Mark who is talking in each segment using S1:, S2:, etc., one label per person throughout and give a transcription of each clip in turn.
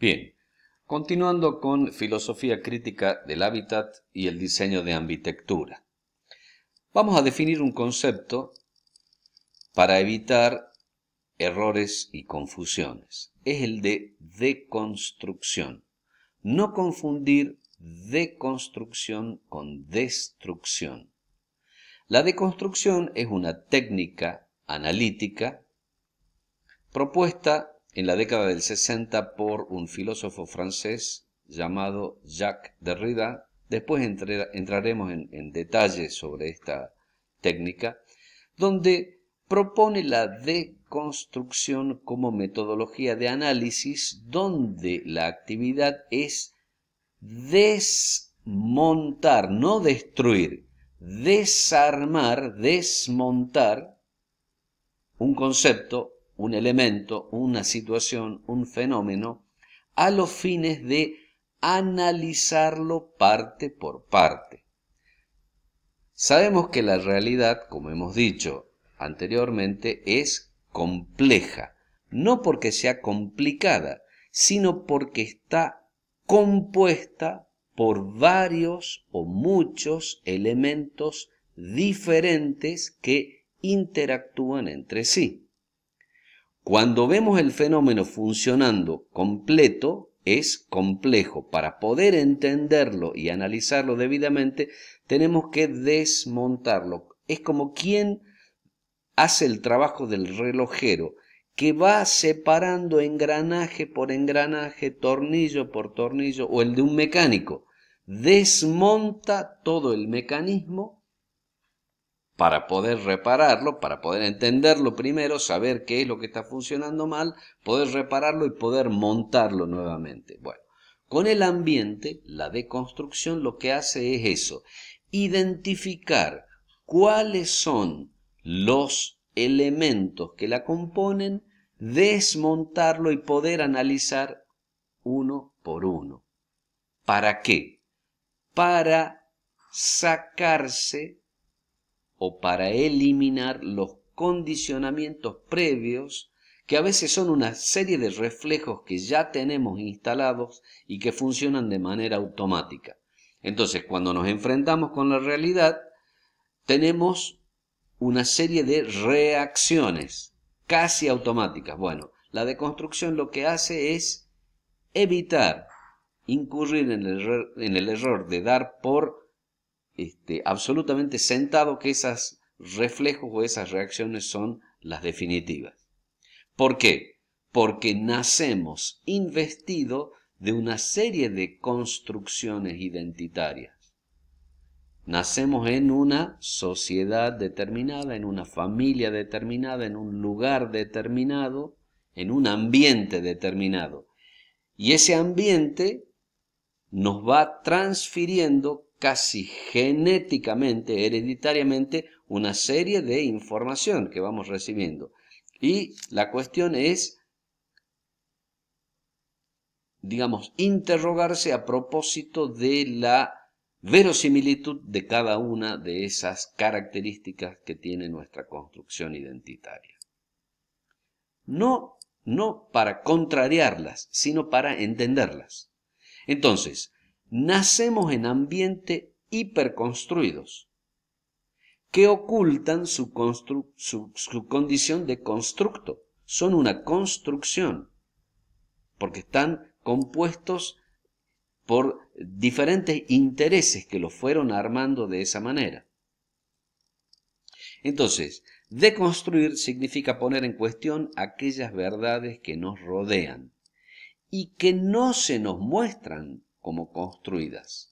S1: Bien, continuando con filosofía crítica del hábitat y el diseño de arquitectura. Vamos a definir un concepto para evitar errores y confusiones. Es el de deconstrucción. No confundir deconstrucción con destrucción. La deconstrucción es una técnica analítica propuesta en la década del 60 por un filósofo francés llamado Jacques Derrida. Después entraremos en, en detalle sobre esta técnica, donde propone la deconstrucción como metodología de análisis donde la actividad es desmontar, no destruir, desarmar, desmontar un concepto un elemento, una situación, un fenómeno, a los fines de analizarlo parte por parte. Sabemos que la realidad, como hemos dicho anteriormente, es compleja, no porque sea complicada, sino porque está compuesta por varios o muchos elementos diferentes que interactúan entre sí. Cuando vemos el fenómeno funcionando completo, es complejo. Para poder entenderlo y analizarlo debidamente, tenemos que desmontarlo. Es como quien hace el trabajo del relojero, que va separando engranaje por engranaje, tornillo por tornillo, o el de un mecánico. Desmonta todo el mecanismo para poder repararlo, para poder entenderlo primero, saber qué es lo que está funcionando mal, poder repararlo y poder montarlo nuevamente. Bueno, con el ambiente, la deconstrucción lo que hace es eso, identificar cuáles son los elementos que la componen, desmontarlo y poder analizar uno por uno. ¿Para qué? Para sacarse o para eliminar los condicionamientos previos que a veces son una serie de reflejos que ya tenemos instalados y que funcionan de manera automática. Entonces, cuando nos enfrentamos con la realidad, tenemos una serie de reacciones casi automáticas. Bueno, la deconstrucción lo que hace es evitar incurrir en el, en el error de dar por este, absolutamente sentado que esos reflejos o esas reacciones son las definitivas. ¿Por qué? Porque nacemos investido de una serie de construcciones identitarias. Nacemos en una sociedad determinada, en una familia determinada, en un lugar determinado, en un ambiente determinado. Y ese ambiente nos va transfiriendo casi genéticamente, hereditariamente, una serie de información que vamos recibiendo. Y la cuestión es, digamos, interrogarse a propósito de la verosimilitud de cada una de esas características que tiene nuestra construcción identitaria. No, no para contrariarlas, sino para entenderlas. Entonces, nacemos en ambiente hiperconstruidos que ocultan su, su, condición de constructo. Son una construcción, porque están compuestos por diferentes intereses que los fueron armando de esa manera. Entonces, deconstruir significa poner en cuestión aquellas verdades que nos rodean y que no se nos muestran como construidas.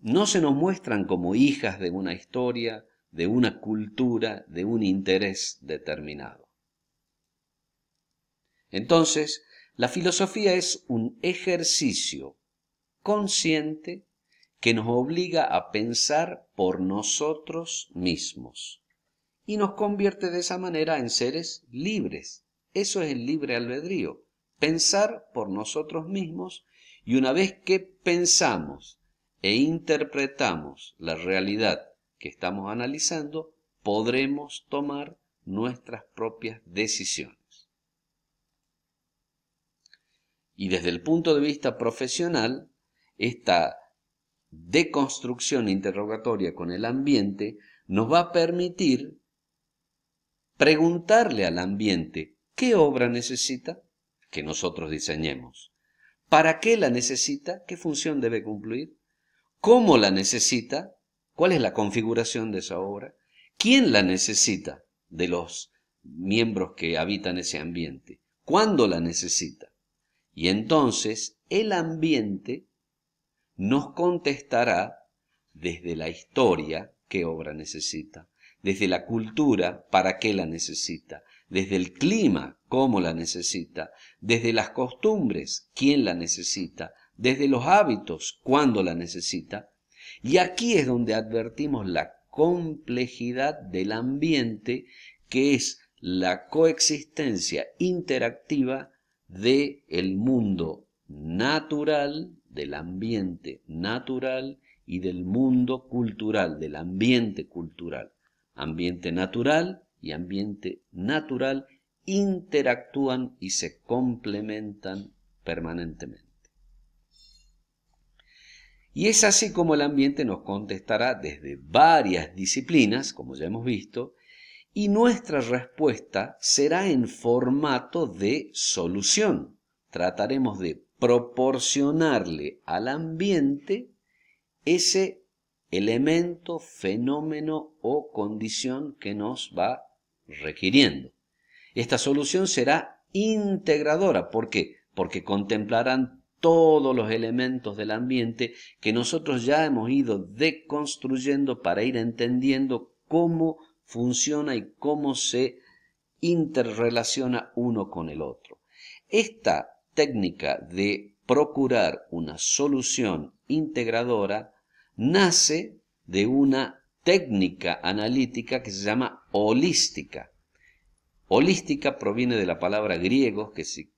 S1: No se nos muestran como hijas de una historia, de una cultura, de un interés determinado. Entonces, la filosofía es un ejercicio consciente que nos obliga a pensar por nosotros mismos y nos convierte de esa manera en seres libres. Eso es el libre albedrío, pensar por nosotros mismos y una vez que pensamos e interpretamos la realidad que estamos analizando, podremos tomar nuestras propias decisiones. Y desde el punto de vista profesional, esta deconstrucción interrogatoria con el ambiente nos va a permitir preguntarle al ambiente qué obra necesita que nosotros diseñemos. ¿Para qué la necesita? ¿Qué función debe cumplir? ¿Cómo la necesita? ¿Cuál es la configuración de esa obra? ¿Quién la necesita de los miembros que habitan ese ambiente? ¿Cuándo la necesita? Y entonces el ambiente nos contestará desde la historia qué obra necesita, desde la cultura para qué la necesita, desde el clima, cómo la necesita, desde las costumbres, quién la necesita, desde los hábitos, cuándo la necesita. Y aquí es donde advertimos la complejidad del ambiente, que es la coexistencia interactiva del el mundo natural, del ambiente natural y del mundo cultural, del ambiente cultural. Ambiente natural, y ambiente natural interactúan y se complementan permanentemente. Y es así como el ambiente nos contestará desde varias disciplinas, como ya hemos visto, y nuestra respuesta será en formato de solución. Trataremos de proporcionarle al ambiente ese elemento, fenómeno o condición que nos va requiriendo. Esta solución será integradora. ¿Por qué? Porque contemplarán todos los elementos del ambiente que nosotros ya hemos ido deconstruyendo para ir entendiendo cómo funciona y cómo se interrelaciona uno con el otro. Esta técnica de procurar una solución integradora nace de una técnica analítica que se llama holística. Holística proviene de la palabra griego que si,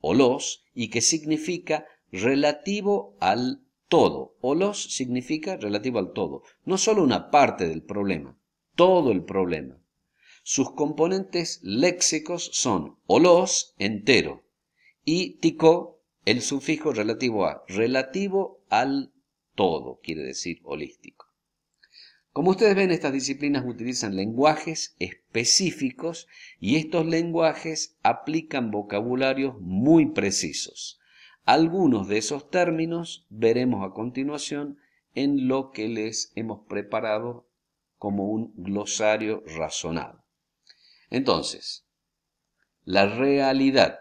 S1: holos y que significa relativo al todo. Olos significa relativo al todo, no solo una parte del problema, todo el problema. Sus componentes léxicos son olos, entero y tico, el sufijo relativo a, relativo al todo, quiere decir holístico. Como ustedes ven, estas disciplinas utilizan lenguajes específicos y estos lenguajes aplican vocabularios muy precisos. Algunos de esos términos veremos a continuación en lo que les hemos preparado como un glosario razonado. Entonces, la realidad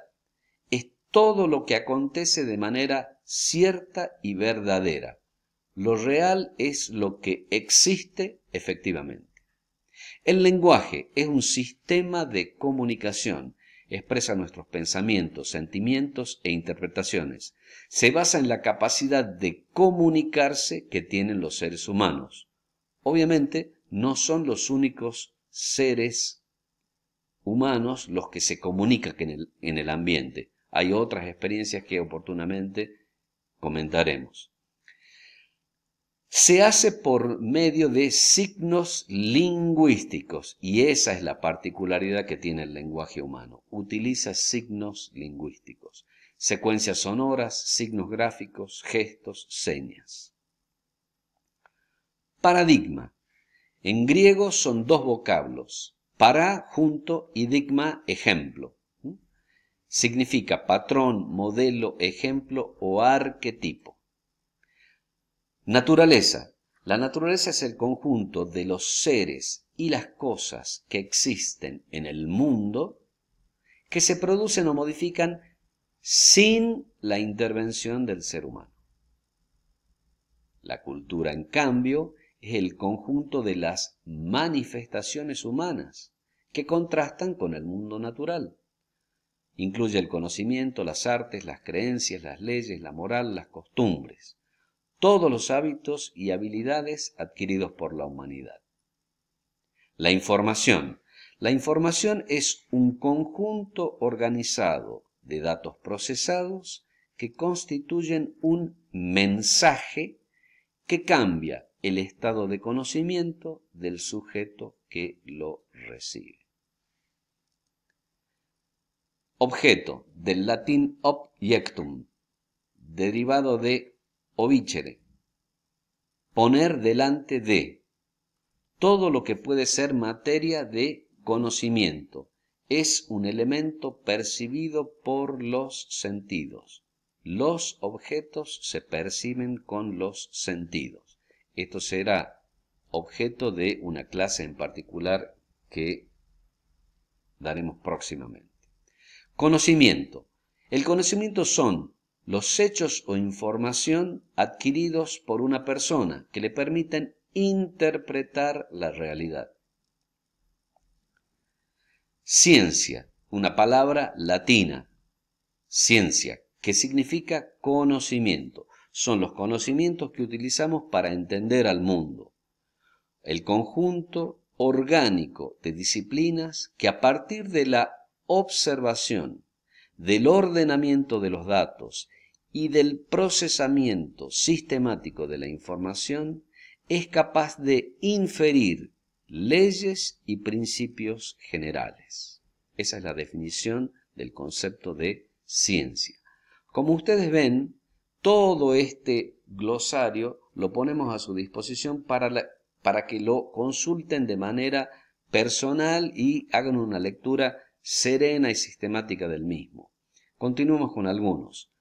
S1: es todo lo que acontece de manera cierta y verdadera. Lo real es lo que existe efectivamente. El lenguaje es un sistema de comunicación. Expresa nuestros pensamientos, sentimientos e interpretaciones. Se basa en la capacidad de comunicarse que tienen los seres humanos. Obviamente, no son los únicos seres humanos los que se comunican en el, ambiente. Hay otras experiencias que oportunamente comentaremos se hace por medio de signos lingüísticos y esa es la particularidad que tiene el lenguaje humano. Utiliza signos lingüísticos, secuencias sonoras, signos gráficos, gestos, señas. Paradigma. En griego son dos vocablos, para junto y digma ejemplo. ¿Mm? Significa patrón, modelo, ejemplo o arquetipo. Naturaleza. La naturaleza es el conjunto de los seres y las cosas que existen en el mundo que se producen o modifican sin la intervención del ser humano. La cultura, en cambio, es el conjunto de las manifestaciones humanas que contrastan con el mundo natural. Incluye el conocimiento, las artes, las creencias, las leyes, la moral, las costumbres todos los hábitos y habilidades adquiridos por la humanidad. La información. La información es un conjunto organizado de datos procesados que constituyen un mensaje que cambia el estado de conocimiento del sujeto que lo recibe. Objeto, del latín objectum, derivado de vichere Poner delante de todo lo que puede ser materia de conocimiento. Es un elemento percibido por los sentidos. Los objetos se perciben con los sentidos. Esto será objeto de una clase en particular que daremos próximamente. Conocimiento. El conocimiento son los hechos o información adquiridos por una persona que le permiten interpretar la realidad. Ciencia, una palabra latina, ciencia, que significa conocimiento. Son los conocimientos que utilizamos para entender al mundo. El conjunto orgánico de disciplinas que a partir de la observación, del ordenamiento de los datos y del procesamiento sistemático de la información, es capaz de inferir leyes y principios generales. Esa es la definición del concepto de ciencia. Como ustedes ven, todo este glosario lo ponemos a su disposición para, para que lo consulten de manera personal y hagan una lectura serena y sistemática del mismo. Continuamos con algunos.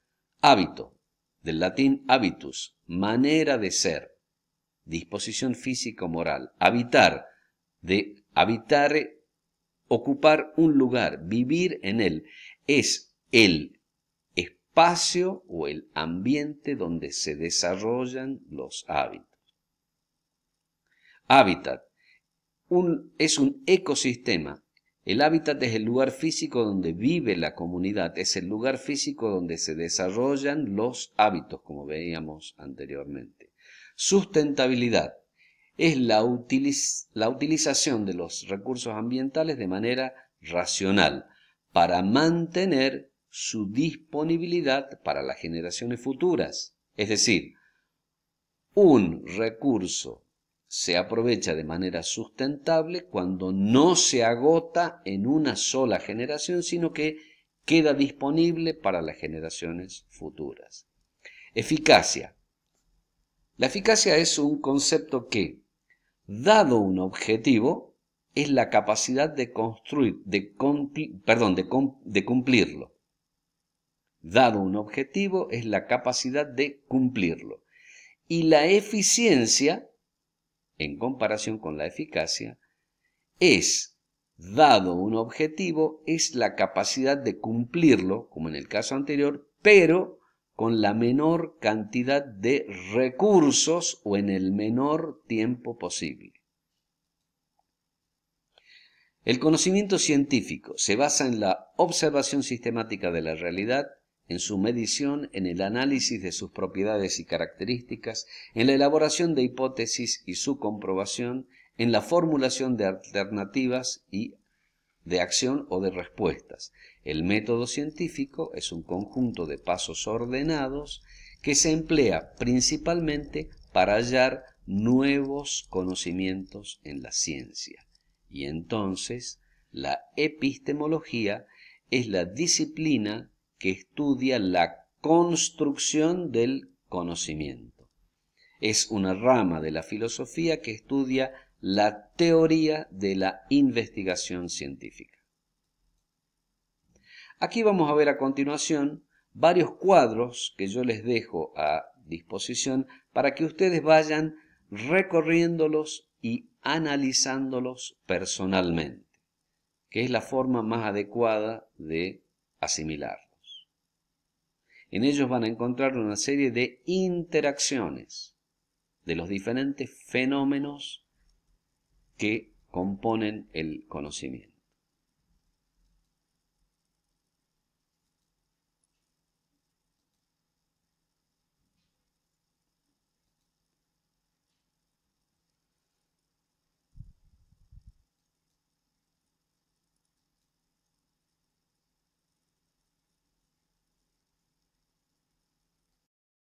S1: Hábito, del latín habitus, manera de ser, disposición física o moral. Habitar, de habitare, ocupar un lugar, vivir en él, es el espacio o el ambiente donde se desarrollan los hábitos. Hábitat es un ecosistema el hábitat es el lugar físico donde vive la comunidad, es el lugar físico donde se desarrollan los hábitos, como veíamos anteriormente. Sustentabilidad es la, utilización de los recursos ambientales de manera racional para mantener su disponibilidad para las generaciones futuras. Es decir, un recurso se aprovecha de manera sustentable cuando no se agota en una sola generación, sino que queda disponible para las generaciones futuras. Eficacia. La eficacia es un concepto que, dado un objetivo, es la capacidad de construir, de, perdón, cumplirlo. Dado un objetivo es la capacidad de cumplirlo. Y la eficiencia en comparación con la eficacia, es, dado un objetivo, es la capacidad de cumplirlo, como en el caso anterior, pero con la menor cantidad de recursos o en el menor tiempo posible. El conocimiento científico se basa en la observación sistemática de la realidad, en su medición, en el análisis de sus propiedades y características, en la elaboración de hipótesis y su comprobación, en la formulación de alternativas y de acción o de respuestas. El método científico es un conjunto de pasos ordenados que se emplea principalmente para hallar nuevos conocimientos en la ciencia. Y entonces, la epistemología es la disciplina que estudia la construcción del conocimiento. Es una rama de la filosofía que estudia la teoría de la investigación científica. Aquí vamos a ver a continuación varios cuadros que yo les dejo a disposición para que ustedes vayan recorriéndolos y analizándolos personalmente, que es la forma más adecuada de asimilar. En ellos van a encontrar una serie de interacciones de los diferentes fenómenos que componen el conocimiento.